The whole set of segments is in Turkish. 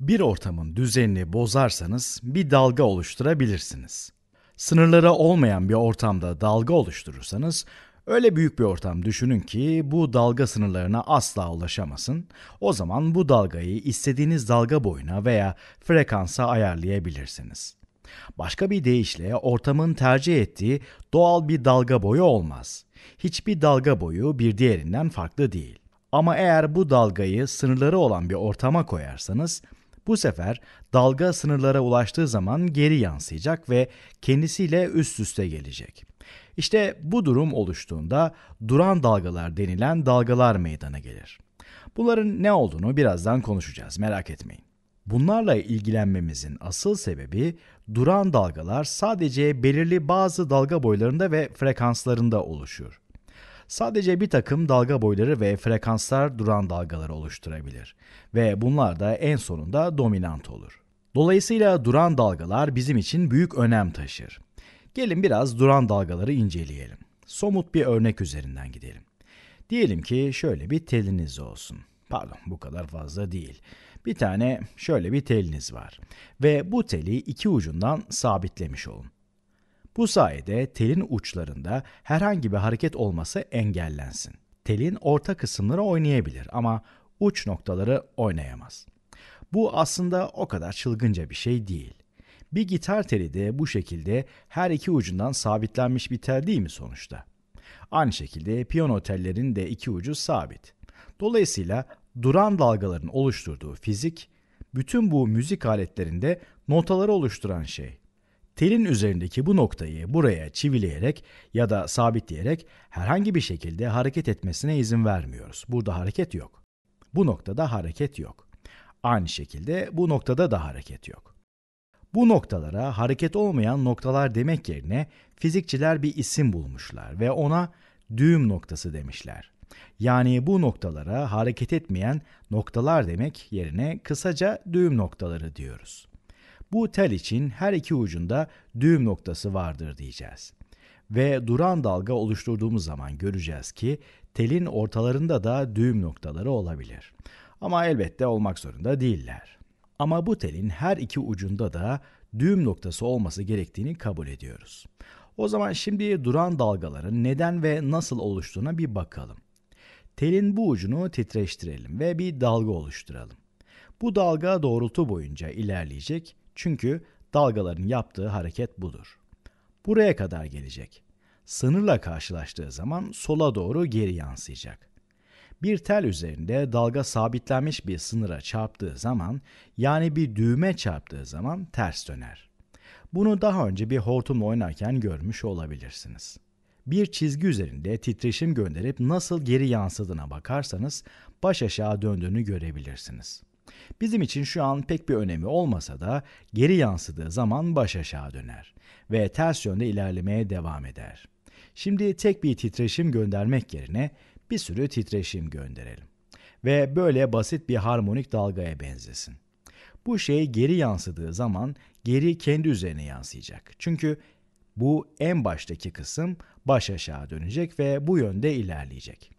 Bir ortamın düzenini bozarsanız bir dalga oluşturabilirsiniz. Sınırları olmayan bir ortamda dalga oluşturursanız öyle büyük bir ortam düşünün ki bu dalga sınırlarına asla ulaşamasın. O zaman bu dalgayı istediğiniz dalga boyuna veya frekansa ayarlayabilirsiniz. Başka bir deyişle ortamın tercih ettiği doğal bir dalga boyu olmaz. Hiçbir dalga boyu bir diğerinden farklı değil. Ama eğer bu dalgayı sınırları olan bir ortama koyarsanız bu sefer dalga sınırlara ulaştığı zaman geri yansıyacak ve kendisiyle üst üste gelecek. İşte bu durum oluştuğunda duran dalgalar denilen dalgalar meydana gelir. Bunların ne olduğunu birazdan konuşacağız merak etmeyin. Bunlarla ilgilenmemizin asıl sebebi duran dalgalar sadece belirli bazı dalga boylarında ve frekanslarında oluşur. Sadece bir takım dalga boyları ve frekanslar duran dalgaları oluşturabilir ve bunlar da en sonunda dominant olur. Dolayısıyla duran dalgalar bizim için büyük önem taşır. Gelin biraz duran dalgaları inceleyelim. Somut bir örnek üzerinden gidelim. Diyelim ki şöyle bir teliniz olsun. Pardon bu kadar fazla değil. Bir tane şöyle bir teliniz var. Ve bu teli iki ucundan sabitlemiş olun. Bu sayede telin uçlarında herhangi bir hareket olması engellensin. Telin orta kısımları oynayabilir ama uç noktaları oynayamaz. Bu aslında o kadar çılgınca bir şey değil. Bir gitar teli de bu şekilde her iki ucundan sabitlenmiş bir tel değil mi sonuçta? Aynı şekilde piyano tellerinin de iki ucu sabit. Dolayısıyla duran dalgaların oluşturduğu fizik, bütün bu müzik aletlerinde notaları oluşturan şey telin üzerindeki bu noktayı buraya çivileyerek ya da sabitleyerek herhangi bir şekilde hareket etmesine izin vermiyoruz. Burada hareket yok. Bu noktada hareket yok. Aynı şekilde bu noktada da hareket yok. Bu noktalara hareket olmayan noktalar demek yerine fizikçiler bir isim bulmuşlar ve ona düğüm noktası demişler. Yani bu noktalara hareket etmeyen noktalar demek yerine kısaca düğüm noktaları diyoruz. Bu tel için her iki ucunda düğüm noktası vardır diyeceğiz. Ve duran dalga oluşturduğumuz zaman göreceğiz ki telin ortalarında da düğüm noktaları olabilir. Ama elbette olmak zorunda değiller. Ama bu telin her iki ucunda da düğüm noktası olması gerektiğini kabul ediyoruz. O zaman şimdi duran dalgaların neden ve nasıl oluştuğuna bir bakalım. Telin bu ucunu titreştirelim ve bir dalga oluşturalım. Bu dalga doğrultu boyunca ilerleyecek çünkü dalgaların yaptığı hareket budur. Buraya kadar gelecek. Sınırla karşılaştığı zaman sola doğru geri yansıyacak. Bir tel üzerinde dalga sabitlenmiş bir sınıra çarptığı zaman, yani bir düğme çarptığı zaman ters döner. Bunu daha önce bir hortum oynarken görmüş olabilirsiniz. Bir çizgi üzerinde titreşim gönderip nasıl geri yansıdığına bakarsanız baş aşağı döndüğünü görebilirsiniz. Bizim için şu an pek bir önemi olmasa da geri yansıdığı zaman baş aşağı döner ve ters yönde ilerlemeye devam eder. Şimdi tek bir titreşim göndermek yerine bir sürü titreşim gönderelim ve böyle basit bir harmonik dalgaya benzesin. Bu şey geri yansıdığı zaman geri kendi üzerine yansıyacak. Çünkü bu en baştaki kısım baş aşağı dönecek ve bu yönde ilerleyecek.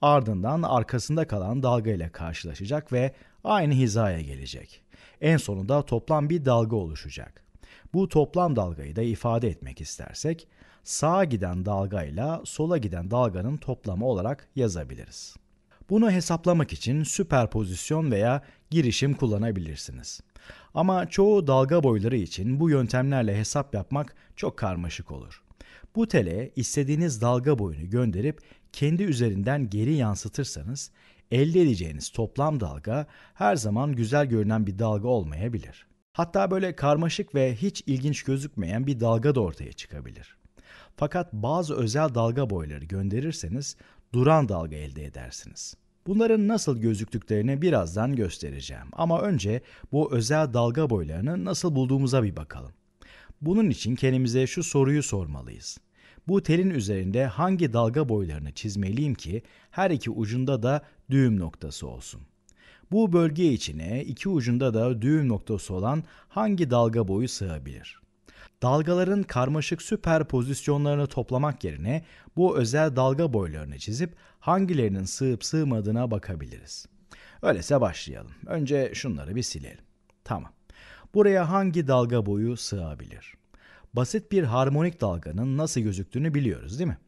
Ardından arkasında kalan dalga ile karşılaşacak ve aynı hizaya gelecek. En sonunda toplam bir dalga oluşacak. Bu toplam dalgayı da ifade etmek istersek sağa giden dalgayla sola giden dalganın toplamı olarak yazabiliriz. Bunu hesaplamak için süperpozisyon veya girişim kullanabilirsiniz. Ama çoğu dalga boyları için bu yöntemlerle hesap yapmak çok karmaşık olur. Bu tele istediğiniz dalga boyunu gönderip kendi üzerinden geri yansıtırsanız elde edeceğiniz toplam dalga her zaman güzel görünen bir dalga olmayabilir. Hatta böyle karmaşık ve hiç ilginç gözükmeyen bir dalga da ortaya çıkabilir. Fakat bazı özel dalga boyları gönderirseniz duran dalga elde edersiniz. Bunların nasıl gözüktüklerini birazdan göstereceğim ama önce bu özel dalga boylarını nasıl bulduğumuza bir bakalım. Bunun için kendimize şu soruyu sormalıyız. Bu telin üzerinde hangi dalga boylarını çizmeliyim ki her iki ucunda da düğüm noktası olsun. Bu bölge içine iki ucunda da düğüm noktası olan hangi dalga boyu sığabilir? Dalgaların karmaşık süper pozisyonlarını toplamak yerine bu özel dalga boylarını çizip hangilerinin sığıp sığmadığına bakabiliriz. Öyleyse başlayalım. Önce şunları bir silelim. Tamam. Buraya hangi dalga boyu sığabilir? basit bir harmonik dalganın nasıl gözüktüğünü biliyoruz değil mi?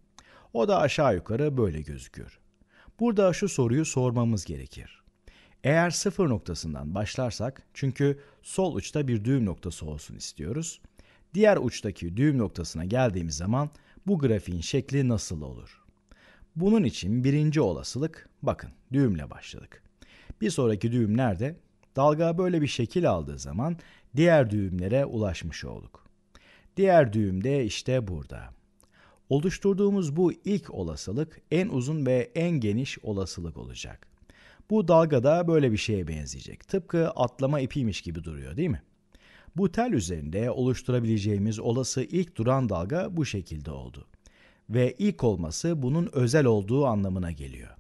O da aşağı yukarı böyle gözüküyor. Burada şu soruyu sormamız gerekir. Eğer sıfır noktasından başlarsak, çünkü sol uçta bir düğüm noktası olsun istiyoruz. Diğer uçtaki düğüm noktasına geldiğimiz zaman bu grafiğin şekli nasıl olur? Bunun için birinci olasılık, bakın düğümle başladık. Bir sonraki düğüm nerede? Dalga böyle bir şekil aldığı zaman diğer düğümlere ulaşmış olduk. Diğer düğüm de işte burada. Oluşturduğumuz bu ilk olasılık en uzun ve en geniş olasılık olacak. Bu dalga da böyle bir şeye benzeyecek. Tıpkı atlama ipiymiş gibi duruyor değil mi? Bu tel üzerinde oluşturabileceğimiz olası ilk duran dalga bu şekilde oldu. Ve ilk olması bunun özel olduğu anlamına geliyor.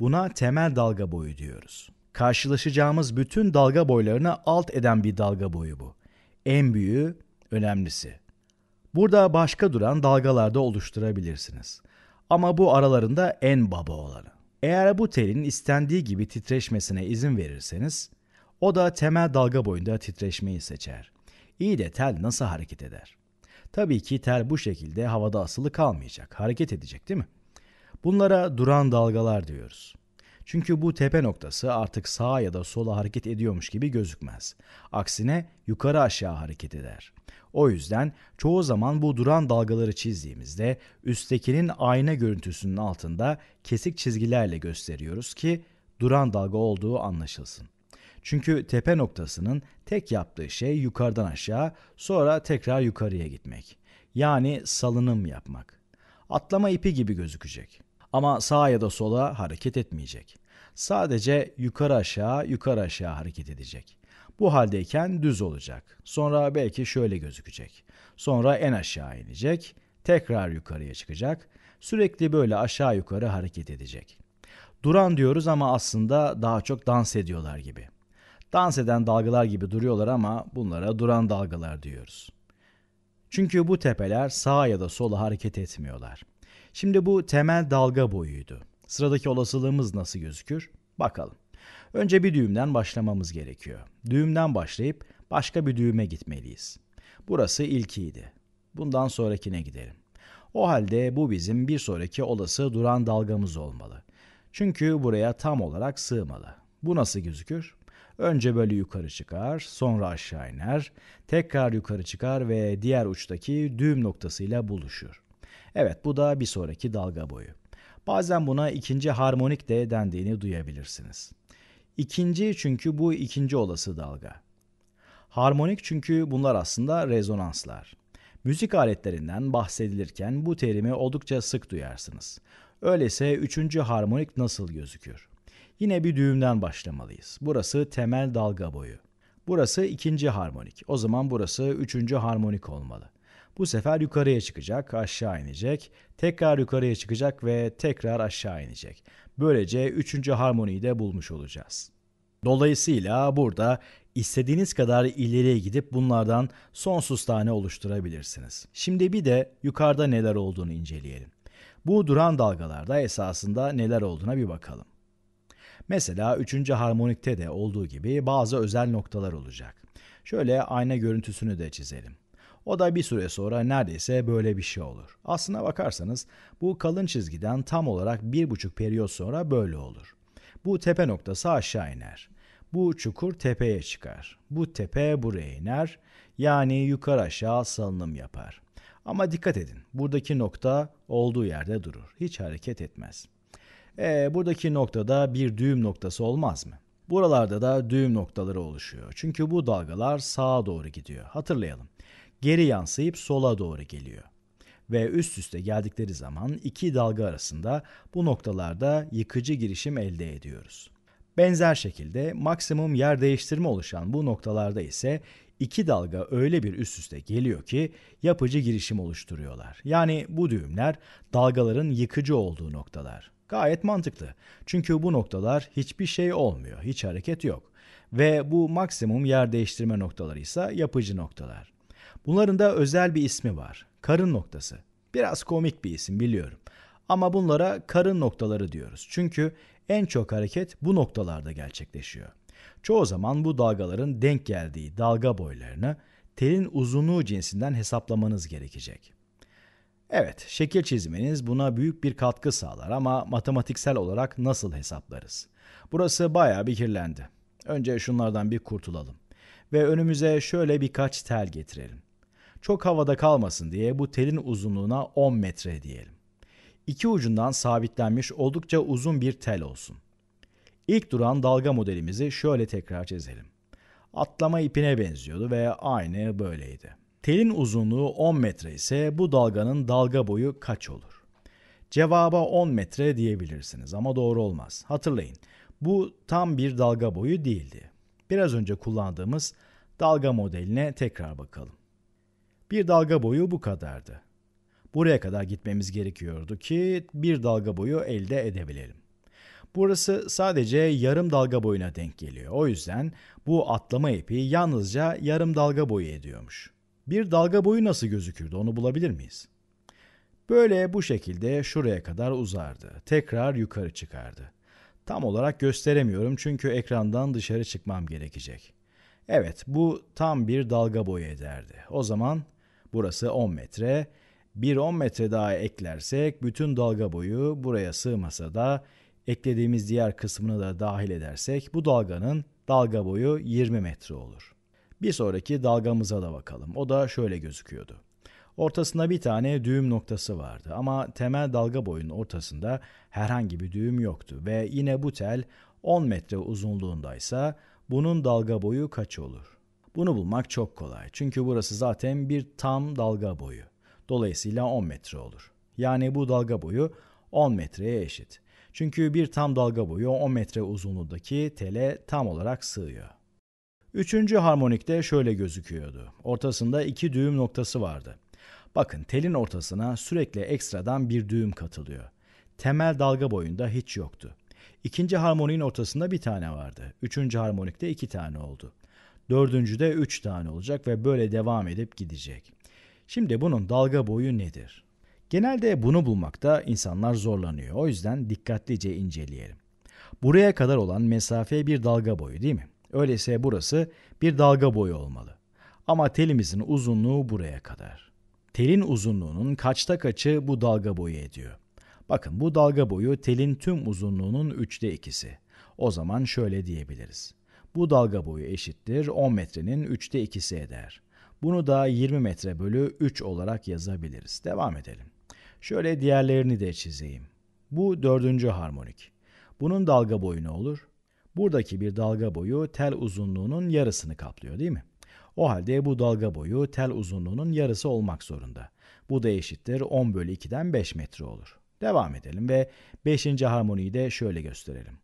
Buna temel dalga boyu diyoruz. Karşılaşacağımız bütün dalga boylarını alt eden bir dalga boyu bu. En büyüğü, önemlisi. Burada başka duran dalgalarda oluşturabilirsiniz. Ama bu aralarında en baba olanı. Eğer bu telin istendiği gibi titreşmesine izin verirseniz, o da temel dalga boyunda titreşmeyi seçer. İyi de tel nasıl hareket eder? Tabii ki tel bu şekilde havada asılı kalmayacak, hareket edecek değil mi? Bunlara duran dalgalar diyoruz. Çünkü bu tepe noktası artık sağa ya da sola hareket ediyormuş gibi gözükmez. Aksine yukarı aşağı hareket eder. O yüzden çoğu zaman bu duran dalgaları çizdiğimizde üsttekinin ayna görüntüsünün altında kesik çizgilerle gösteriyoruz ki duran dalga olduğu anlaşılsın. Çünkü tepe noktasının tek yaptığı şey yukarıdan aşağı sonra tekrar yukarıya gitmek. Yani salınım yapmak. Atlama ipi gibi gözükecek. Ama sağa ya da sola hareket etmeyecek. Sadece yukarı aşağı yukarı aşağı hareket edecek. Bu haldeyken düz olacak. Sonra belki şöyle gözükecek. Sonra en aşağı inecek. Tekrar yukarıya çıkacak. Sürekli böyle aşağı yukarı hareket edecek. Duran diyoruz ama aslında daha çok dans ediyorlar gibi. Dans eden dalgalar gibi duruyorlar ama bunlara duran dalgalar diyoruz. Çünkü bu tepeler sağa ya da sola hareket etmiyorlar. Şimdi bu temel dalga boyuydu. Sıradaki olasılığımız nasıl gözükür? Bakalım. Önce bir düğümden başlamamız gerekiyor. Düğümden başlayıp başka bir düğüme gitmeliyiz. Burası ilkiydi. Bundan sonrakine gidelim. O halde bu bizim bir sonraki olası duran dalgamız olmalı. Çünkü buraya tam olarak sığmalı. Bu nasıl gözükür? Önce böyle yukarı çıkar, sonra aşağı iner, tekrar yukarı çıkar ve diğer uçtaki düğüm noktasıyla buluşur. Evet bu da bir sonraki dalga boyu. Bazen buna ikinci harmonik de dendiğini duyabilirsiniz. İkinci çünkü bu ikinci olası dalga. Harmonik çünkü bunlar aslında rezonanslar. Müzik aletlerinden bahsedilirken bu terimi oldukça sık duyarsınız. Öyleyse üçüncü harmonik nasıl gözükür? Yine bir düğümden başlamalıyız. Burası temel dalga boyu. Burası ikinci harmonik. O zaman burası üçüncü harmonik olmalı. Bu sefer yukarıya çıkacak, aşağı inecek, tekrar yukarıya çıkacak ve tekrar aşağı inecek. Böylece üçüncü harmoniyi de bulmuş olacağız. Dolayısıyla burada istediğiniz kadar ileriye gidip bunlardan sonsuz tane oluşturabilirsiniz. Şimdi bir de yukarıda neler olduğunu inceleyelim. Bu duran dalgalarda esasında neler olduğuna bir bakalım. Mesela üçüncü harmonikte de olduğu gibi bazı özel noktalar olacak. Şöyle ayna görüntüsünü de çizelim. O da bir süre sonra neredeyse böyle bir şey olur. Aslına bakarsanız bu kalın çizgiden tam olarak bir buçuk periyot sonra böyle olur. Bu tepe noktası aşağı iner. Bu çukur tepeye çıkar. Bu tepe buraya iner. Yani yukarı aşağı salınım yapar. Ama dikkat edin buradaki nokta olduğu yerde durur. Hiç hareket etmez. E, buradaki noktada bir düğüm noktası olmaz mı? Buralarda da düğüm noktaları oluşuyor. Çünkü bu dalgalar sağa doğru gidiyor. Hatırlayalım geri yansıyıp sola doğru geliyor. Ve üst üste geldikleri zaman iki dalga arasında bu noktalarda yıkıcı girişim elde ediyoruz. Benzer şekilde maksimum yer değiştirme oluşan bu noktalarda ise iki dalga öyle bir üst üste geliyor ki yapıcı girişim oluşturuyorlar. Yani bu düğümler dalgaların yıkıcı olduğu noktalar. Gayet mantıklı. Çünkü bu noktalar hiçbir şey olmuyor, hiç hareket yok. Ve bu maksimum yer değiştirme noktaları ise yapıcı noktalar. Bunların da özel bir ismi var. Karın noktası. Biraz komik bir isim biliyorum. Ama bunlara karın noktaları diyoruz. Çünkü en çok hareket bu noktalarda gerçekleşiyor. Çoğu zaman bu dalgaların denk geldiği dalga boylarını telin uzunluğu cinsinden hesaplamanız gerekecek. Evet, şekil çizmeniz buna büyük bir katkı sağlar ama matematiksel olarak nasıl hesaplarız? Burası bayağı bir kirlendi. Önce şunlardan bir kurtulalım ve önümüze şöyle birkaç tel getirelim çok havada kalmasın diye bu telin uzunluğuna 10 metre diyelim. İki ucundan sabitlenmiş oldukça uzun bir tel olsun. İlk duran dalga modelimizi şöyle tekrar çizelim. Atlama ipine benziyordu ve aynı böyleydi. Telin uzunluğu 10 metre ise bu dalganın dalga boyu kaç olur? Cevaba 10 metre diyebilirsiniz ama doğru olmaz. Hatırlayın bu tam bir dalga boyu değildi. Biraz önce kullandığımız dalga modeline tekrar bakalım. Bir dalga boyu bu kadardı. Buraya kadar gitmemiz gerekiyordu ki bir dalga boyu elde edebilelim. Burası sadece yarım dalga boyuna denk geliyor. O yüzden bu atlama ipi yalnızca yarım dalga boyu ediyormuş. Bir dalga boyu nasıl gözükürdü onu bulabilir miyiz? Böyle bu şekilde şuraya kadar uzardı. Tekrar yukarı çıkardı. Tam olarak gösteremiyorum çünkü ekrandan dışarı çıkmam gerekecek. Evet bu tam bir dalga boyu ederdi. O zaman Burası 10 metre. Bir 10 metre daha eklersek bütün dalga boyu buraya sığmasa da eklediğimiz diğer kısmını da dahil edersek bu dalganın dalga boyu 20 metre olur. Bir sonraki dalgamıza da bakalım. O da şöyle gözüküyordu. Ortasında bir tane düğüm noktası vardı ama temel dalga boyunun ortasında herhangi bir düğüm yoktu ve yine bu tel 10 metre uzunluğundaysa bunun dalga boyu kaç olur? Bunu bulmak çok kolay çünkü burası zaten bir tam dalga boyu. Dolayısıyla 10 metre olur. Yani bu dalga boyu 10 metreye eşit. Çünkü bir tam dalga boyu 10 metre uzunluğundaki tele tam olarak sığıyor. Üçüncü harmonikte şöyle gözüküyordu. Ortasında iki düğüm noktası vardı. Bakın telin ortasına sürekli ekstradan bir düğüm katılıyor. Temel dalga boyunda hiç yoktu. İkinci harmoniğin ortasında bir tane vardı. Üçüncü harmonikte iki tane oldu. Dördüncü de 3 tane olacak ve böyle devam edip gidecek. Şimdi bunun dalga boyu nedir? Genelde bunu bulmakta insanlar zorlanıyor. O yüzden dikkatlice inceleyelim. Buraya kadar olan mesafe bir dalga boyu değil mi? Öyleyse burası bir dalga boyu olmalı. Ama telimizin uzunluğu buraya kadar. Telin uzunluğunun kaçta kaçı bu dalga boyu ediyor? Bakın bu dalga boyu telin tüm uzunluğunun üçte ikisi. O zaman şöyle diyebiliriz. Bu dalga boyu eşittir 10 metrenin 3'te 2'si eder. Bunu da 20 metre bölü 3 olarak yazabiliriz. Devam edelim. Şöyle diğerlerini de çizeyim. Bu dördüncü harmonik. Bunun dalga boyu ne olur? Buradaki bir dalga boyu tel uzunluğunun yarısını kaplıyor değil mi? O halde bu dalga boyu tel uzunluğunun yarısı olmak zorunda. Bu da eşittir 10 bölü 2'den 5 metre olur. Devam edelim ve 5. harmoniyi de şöyle gösterelim.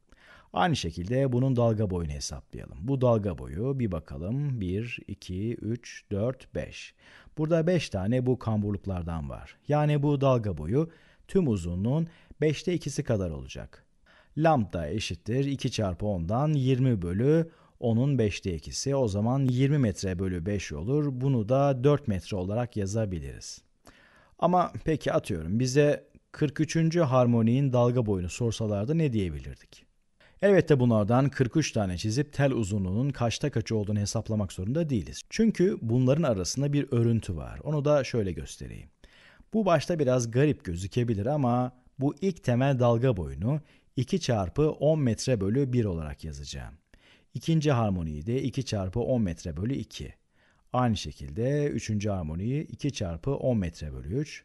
Aynı şekilde bunun dalga boyunu hesaplayalım. Bu dalga boyu bir bakalım 1, 2, 3, 4, 5. Burada 5 tane bu kamburluklardan var. Yani bu dalga boyu tüm uzunluğun 5'te 2'si kadar olacak. Lambda eşittir 2 çarpı 10'dan 20 bölü 10'un 5'te 2'si o zaman 20 metre bölü 5 olur. Bunu da 4 metre olarak yazabiliriz. Ama peki atıyorum bize 43. harmoniğin dalga boyunu sorsalardı ne diyebilirdik? Elbette bunlardan 43 tane çizip tel uzunluğunun kaçta kaçı olduğunu hesaplamak zorunda değiliz. Çünkü bunların arasında bir örüntü var. Onu da şöyle göstereyim. Bu başta biraz garip gözükebilir ama bu ilk temel dalga boyunu 2 çarpı 10 metre bölü 1 olarak yazacağım. İkinci harmoniyi de 2 çarpı 10 metre bölü 2. Aynı şekilde üçüncü harmoniyi 2 çarpı 10 metre bölü 3.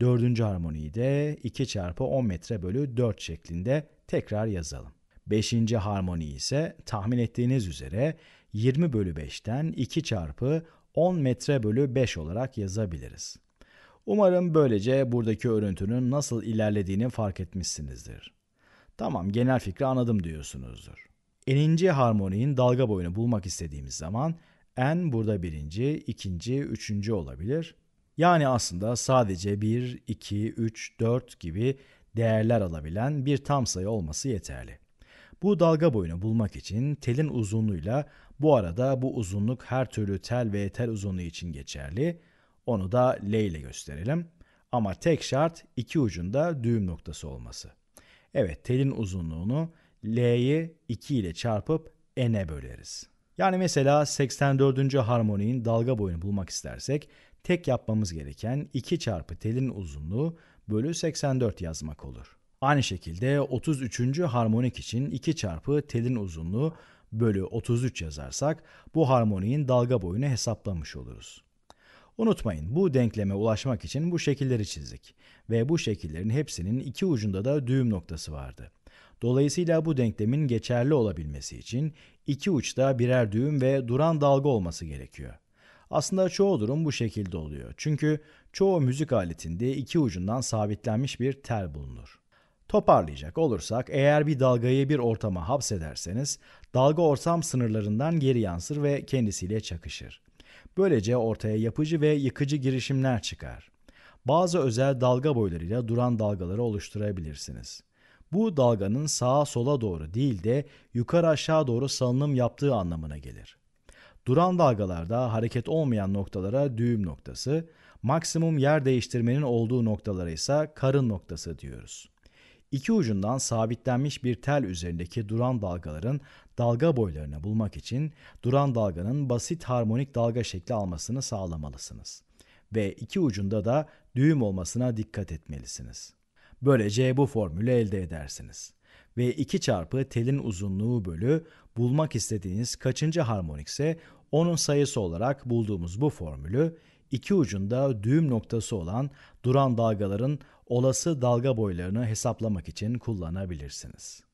Dördüncü harmoniyi de 2 çarpı 10 metre bölü 4 şeklinde tekrar yazalım. Beşinci harmoni ise tahmin ettiğiniz üzere 20 bölü 5'ten 2 çarpı 10 metre bölü 5 olarak yazabiliriz. Umarım böylece buradaki örüntünün nasıl ilerlediğini fark etmişsinizdir. Tamam genel fikri anladım diyorsunuzdur. Eninci harmoninin dalga boyunu bulmak istediğimiz zaman n burada birinci, ikinci, üçüncü olabilir. Yani aslında sadece 1, 2, 3, 4 gibi değerler alabilen bir tam sayı olması yeterli. Bu dalga boyunu bulmak için telin uzunluğuyla bu arada bu uzunluk her türlü tel ve tel uzunluğu için geçerli. Onu da L ile gösterelim. Ama tek şart iki ucunda düğüm noktası olması. Evet telin uzunluğunu L'yi 2 ile çarpıp n'e böleriz. Yani mesela 84. harmoniğin dalga boyunu bulmak istersek tek yapmamız gereken 2 çarpı telin uzunluğu bölü 84 yazmak olur. Aynı şekilde 33. harmonik için 2 çarpı telin uzunluğu bölü 33 yazarsak bu harmoniğin dalga boyunu hesaplamış oluruz. Unutmayın bu denkleme ulaşmak için bu şekilleri çizdik ve bu şekillerin hepsinin iki ucunda da düğüm noktası vardı. Dolayısıyla bu denklemin geçerli olabilmesi için iki uçta birer düğüm ve duran dalga olması gerekiyor. Aslında çoğu durum bu şekilde oluyor. Çünkü çoğu müzik aletinde iki ucundan sabitlenmiş bir tel bulunur. Toparlayacak olursak eğer bir dalgayı bir ortama hapsederseniz dalga ortam sınırlarından geri yansır ve kendisiyle çakışır. Böylece ortaya yapıcı ve yıkıcı girişimler çıkar. Bazı özel dalga boylarıyla duran dalgaları oluşturabilirsiniz. Bu dalganın sağa sola doğru değil de yukarı aşağı doğru salınım yaptığı anlamına gelir. Duran dalgalarda hareket olmayan noktalara düğüm noktası, maksimum yer değiştirmenin olduğu noktalara ise karın noktası diyoruz. İki ucundan sabitlenmiş bir tel üzerindeki duran dalgaların dalga boylarını bulmak için duran dalganın basit harmonik dalga şekli almasını sağlamalısınız ve iki ucunda da düğüm olmasına dikkat etmelisiniz. Böylece bu formülü elde edersiniz. Ve 2 çarpı telin uzunluğu bölü bulmak istediğiniz kaçıncı harmonikse onun sayısı olarak bulduğumuz bu formülü iki ucunda düğüm noktası olan duran dalgaların olası dalga boylarını hesaplamak için kullanabilirsiniz.